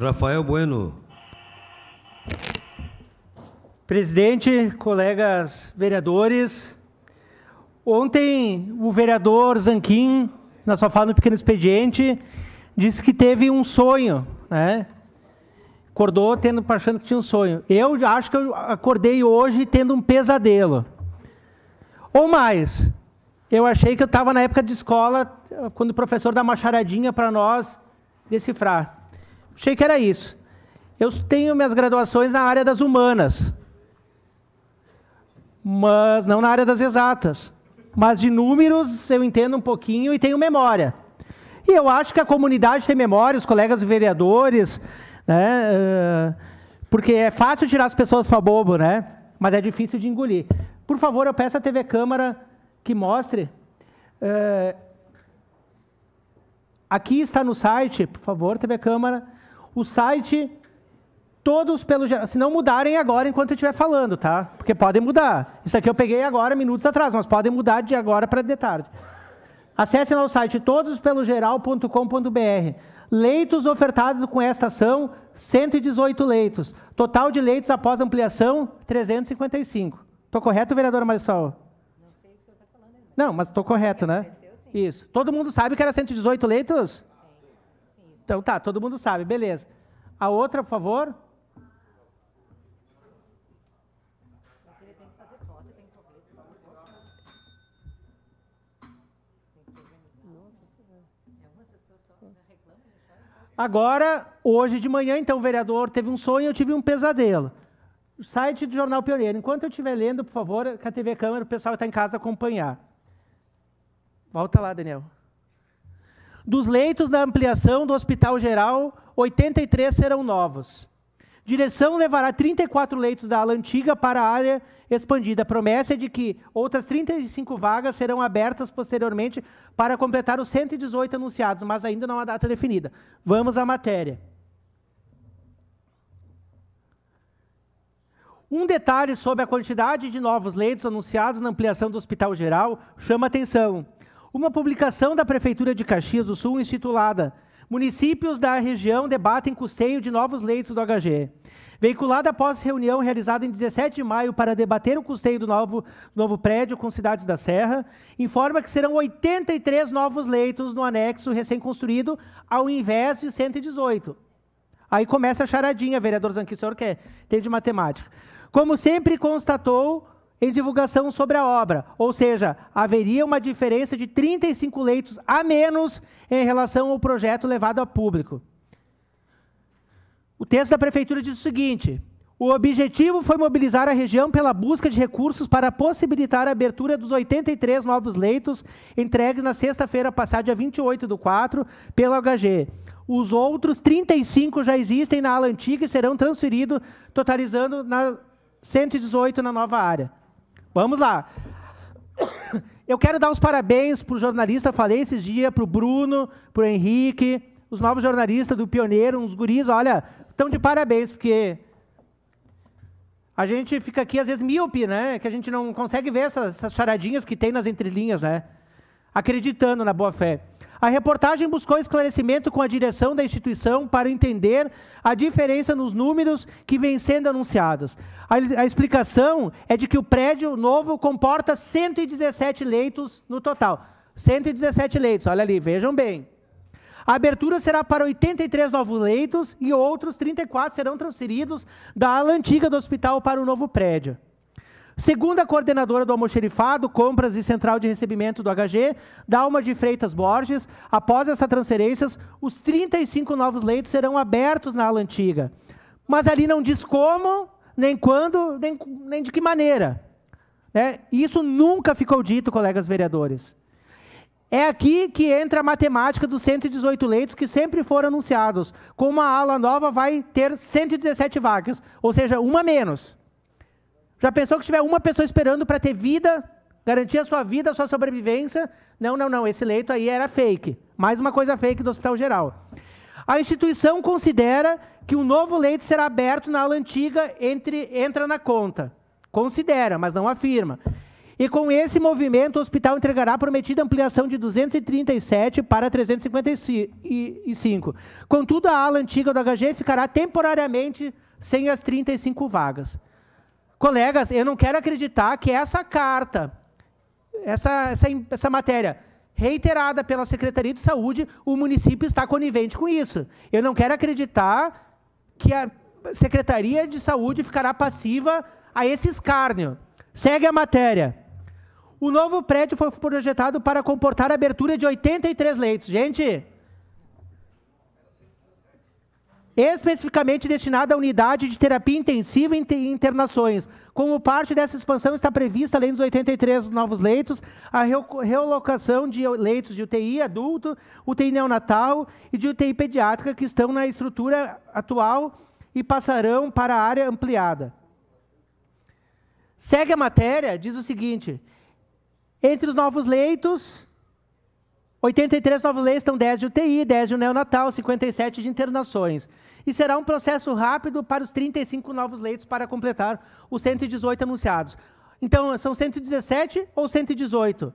Rafael Bueno. Presidente, colegas vereadores, ontem o vereador Zanquim, na sua fala no pequeno expediente, disse que teve um sonho, né? Acordou tendo, achando que tinha um sonho. Eu acho que eu acordei hoje tendo um pesadelo. Ou mais, eu achei que eu estava na época de escola, quando o professor dá uma charadinha para nós decifrar. Achei que era isso. Eu tenho minhas graduações na área das humanas, mas não na área das exatas. Mas de números eu entendo um pouquinho e tenho memória. E eu acho que a comunidade tem memória, os colegas vereadores, né? Porque é fácil tirar as pessoas para bobo, né? Mas é difícil de engolir. Por favor, eu peço à TV Câmara que mostre. Aqui está no site, por favor, TV Câmara o site todos pelo se não mudarem agora enquanto eu estiver falando, tá? Porque podem mudar. Isso aqui eu peguei agora minutos atrás, mas podem mudar de agora para de tarde. Acessem lá o site todospelogeral.com.br. Leitos ofertados com esta ação, 118 leitos. Total de leitos após ampliação, 355. Estou correto, vereadora Marisol? Não sei o que você está falando. Não, mas estou correto, né? Isso. Todo mundo sabe que era 118 leitos? Então tá, todo mundo sabe, beleza. A outra, por favor. Agora, hoje de manhã, então, o vereador teve um sonho, eu tive um pesadelo. site do Jornal Pioneiro. Enquanto eu estiver lendo, por favor, com a TV Câmara, o pessoal que está em casa acompanhar. Volta lá, Daniel. Dos leitos da ampliação do Hospital Geral, 83 serão novos. Direção levará 34 leitos da ala antiga para a área expandida. A promessa é de que outras 35 vagas serão abertas posteriormente para completar os 118 anunciados, mas ainda não há data definida. Vamos à matéria. Um detalhe sobre a quantidade de novos leitos anunciados na ampliação do Hospital Geral chama atenção. Uma publicação da Prefeitura de Caxias do Sul intitulada Municípios da região debatem custeio de novos leitos do HG. Veiculada após reunião realizada em 17 de maio para debater o custeio do novo, novo prédio com cidades da Serra, informa que serão 83 novos leitos no anexo recém-construído, ao invés de 118. Aí começa a charadinha, vereador Zanquim, o senhor quer? É, tem de matemática. Como sempre constatou em divulgação sobre a obra, ou seja, haveria uma diferença de 35 leitos a menos em relação ao projeto levado a público. O texto da prefeitura diz o seguinte: o objetivo foi mobilizar a região pela busca de recursos para possibilitar a abertura dos 83 novos leitos entregues na sexta-feira passada, dia 28 do 4, pelo HG. Os outros 35 já existem na ala antiga e serão transferidos, totalizando na 118 na nova área. Vamos lá. Eu quero dar os parabéns para o jornalista, falei esses dias, para o Bruno, para o Henrique, os novos jornalistas do Pioneiro, uns guris, olha, estão de parabéns, porque a gente fica aqui, às vezes, míope, né? Que a gente não consegue ver essas, essas charadinhas que tem nas entrelinhas, né? Acreditando na boa fé. A reportagem buscou esclarecimento com a direção da instituição para entender a diferença nos números que vêm sendo anunciados. A, a, explicação é de que o prédio novo comporta 117 leitos no total. 117 leitos, olha ali, vejam bem. A abertura será para 83 novos leitos e outros 34 serão transferidos da ala antiga do hospital para o novo prédio. Segunda coordenadora do Almoxerifado, Compras e Central de Recebimento do HG, Dalma de Freitas Borges, após essas transferências, os 35 novos leitos serão abertos na ala antiga. Mas ali não diz como, nem quando, nem, nem de que maneira. Né? Isso nunca ficou dito, colegas vereadores. É aqui que entra a matemática dos 118 leitos que sempre foram anunciados. Com uma ala nova vai ter 117 vagas, ou seja, uma menos. Já pensou que tiver uma pessoa esperando para ter vida, garantir a sua vida, a sua sobrevivência? Não, não, não, esse leito aí era fake. Mais uma coisa fake do Hospital Geral. A instituição considera que um novo leito será aberto na ala antiga entre, entra na conta. Considera, mas não afirma. E com esse movimento, o hospital entregará a prometida ampliação de 237 para 355. Contudo, a ala antiga do HG ficará temporariamente sem as 35 vagas. Colegas, eu não quero acreditar que essa carta, essa, essa, essa matéria reiterada pela Secretaria de Saúde, o município está conivente com isso. Eu não quero acreditar que a Secretaria de Saúde ficará passiva a esse escárnio. Segue a matéria. O novo prédio foi projetado para comportar a abertura de 83 leitos. Gente, especificamente destinada à unidade de terapia intensiva e internações. Como parte dessa expansão, está prevista, além dos 83 novos leitos, a relocação de leitos de UTI adulto, UTI neonatal e de UTI pediátrica, que estão na estrutura atual e passarão para a área ampliada. Segue a matéria, diz o seguinte: entre os novos leitos, 83 novos leitos, estão 10 de UTI, 10 de neonatal, 57 de internações. E será um processo rápido para os 35 novos leitos para completar os 118 anunciados. Então, são 117 ou 118?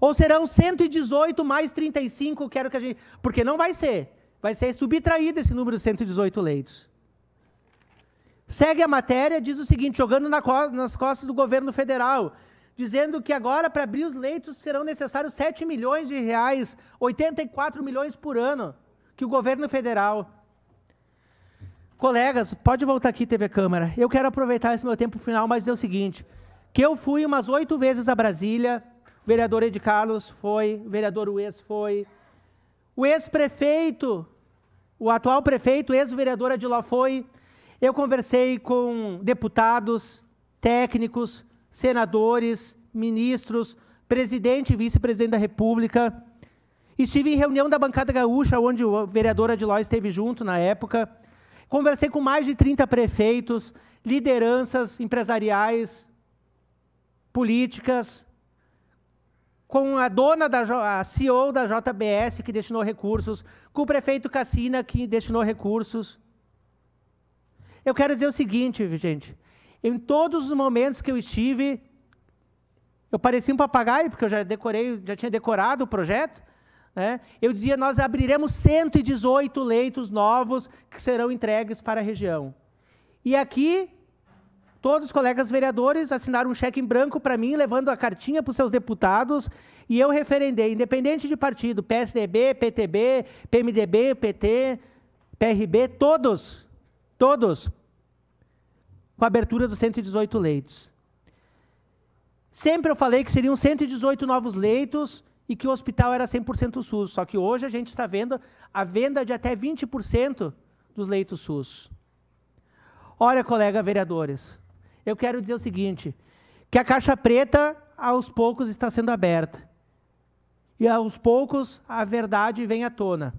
Ou serão 118 mais 35, quero que a gente... Porque não vai ser. Vai ser subtraído esse número de 118 leitos. Segue a matéria, diz o seguinte, jogando nas costas do governo federal dizendo que agora para abrir os leitos serão necessários 7 milhões de reais, 84 milhões por ano, que o governo federal. Colegas, pode voltar aqui, TV Câmara. Eu quero aproveitar esse meu tempo final, mas é o seguinte: que eu fui umas oito vezes a Brasília, o vereador Ed Carlos foi, o vereador Ues foi, o ex-prefeito, o atual prefeito, ex-vereadora de lá foi. Eu conversei com deputados, técnicos, senadores, ministros, presidente e vice-presidente da República. Estive em reunião da bancada gaúcha, onde o vereador Adiló esteve junto na época. Conversei com mais de 30 prefeitos, lideranças empresariais, políticas, com a dona da a CEO da JBS que destinou recursos, com o prefeito Cassina que destinou recursos. Eu quero dizer o seguinte, gente, em todos os momentos que eu estive, eu parecia um papagaio, porque eu já decorei, já tinha decorado o projeto. Né? Eu dizia: nós abriremos 118 leitos novos que serão entregues para a região. E aqui, todos os colegas vereadores assinaram um cheque em branco para mim, levando a cartinha para os seus deputados, e eu referendei, independente de partido, PSDB, PTB, PMDB, PT, PRB, todos, todos, com a abertura dos 118 leitos. Sempre eu falei que seriam 118 novos leitos e que o hospital era 100% SUS, só que hoje a gente está vendo a venda de até 20% dos leitos SUS. Olha, colega vereadores, eu quero dizer o seguinte, que a caixa preta aos poucos está sendo aberta. E aos poucos a verdade vem à tona.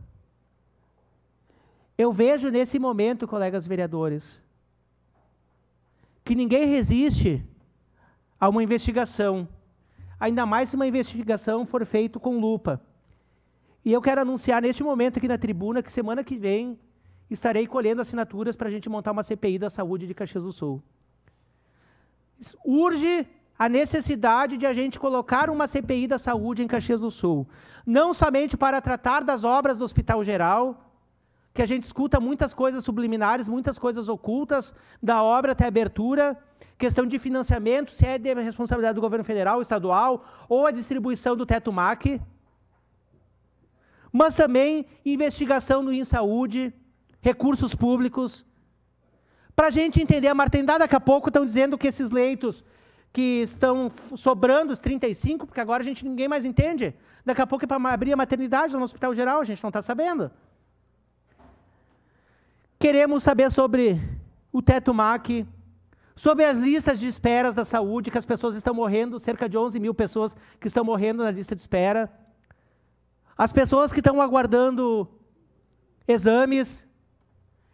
Eu vejo nesse momento, colegas vereadores, que ninguém resiste a uma investigação, ainda mais se uma investigação for feita com lupa. E eu quero anunciar neste momento aqui na tribuna que semana que vem estarei colhendo assinaturas para a gente montar uma CPI da saúde de Caxias do Sul. Urge a necessidade de a gente colocar uma CPI da saúde em Caxias do Sul, não somente para tratar das obras do Hospital Geral, que a gente escuta muitas coisas subliminares, muitas coisas ocultas, da obra até a abertura, questão de financiamento, se é de responsabilidade do governo federal, estadual, ou a distribuição do teto MAC, mas também investigação do InSaúde, recursos públicos, para a gente entender a martendada, daqui a pouco estão dizendo que esses leitos que estão sobrando os 35, porque agora a gente ninguém mais entende. Daqui a pouco é para abrir a maternidade no Hospital Geral, a gente não está sabendo queremos saber sobre o teto MAC, sobre as listas de esperas da saúde, que as pessoas estão morrendo, cerca de 11 mil pessoas que estão morrendo na lista de espera. As pessoas que estão aguardando exames.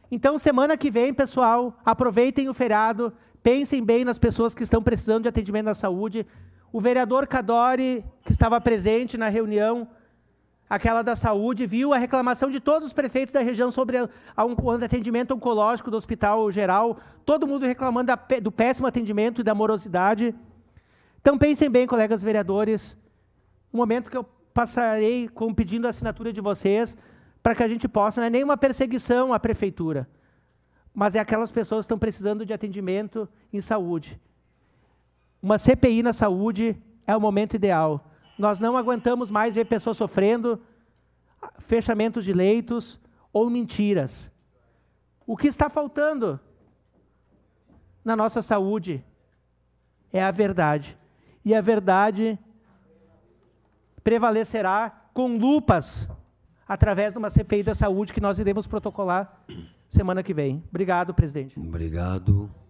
Então, semana que vem, pessoal, aproveitem o feriado, pensem bem nas pessoas que estão precisando de atendimento na saúde. O vereador Cadori, que estava presente na reunião, aquela da saúde, viu a reclamação de todos os prefeitos da região sobre um, o atendimento oncológico do Hospital Geral, todo mundo reclamando da, do péssimo atendimento e da morosidade. Então pensem bem, colegas vereadores, o um momento que eu passarei com pedindo a assinatura de vocês para que a gente possa, não é nenhuma perseguição à prefeitura, mas é aquelas pessoas que estão precisando de atendimento em saúde. Uma CPI na saúde é o momento ideal. Nós não aguentamos mais ver pessoas sofrendo, fechamentos de leitos ou mentiras. O que está faltando na nossa saúde é a verdade. E a verdade prevalecerá com lupas através de uma CPI da saúde que nós iremos protocolar semana que vem. Obrigado, presidente. Obrigado.